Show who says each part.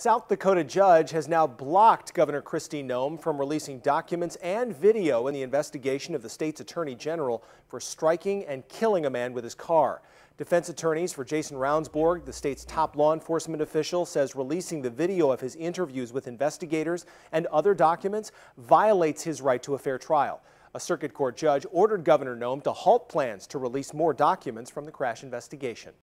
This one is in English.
Speaker 1: South Dakota judge has now blocked Governor Kristi Noem from releasing documents and video in the investigation of the state's attorney general for striking and killing a man with his car. Defense attorneys for Jason Roundsborg, the state's top law enforcement official, says releasing the video of his interviews with investigators and other documents violates his right to a fair trial. A circuit court judge ordered Governor Noem to halt plans to release more documents from the crash investigation.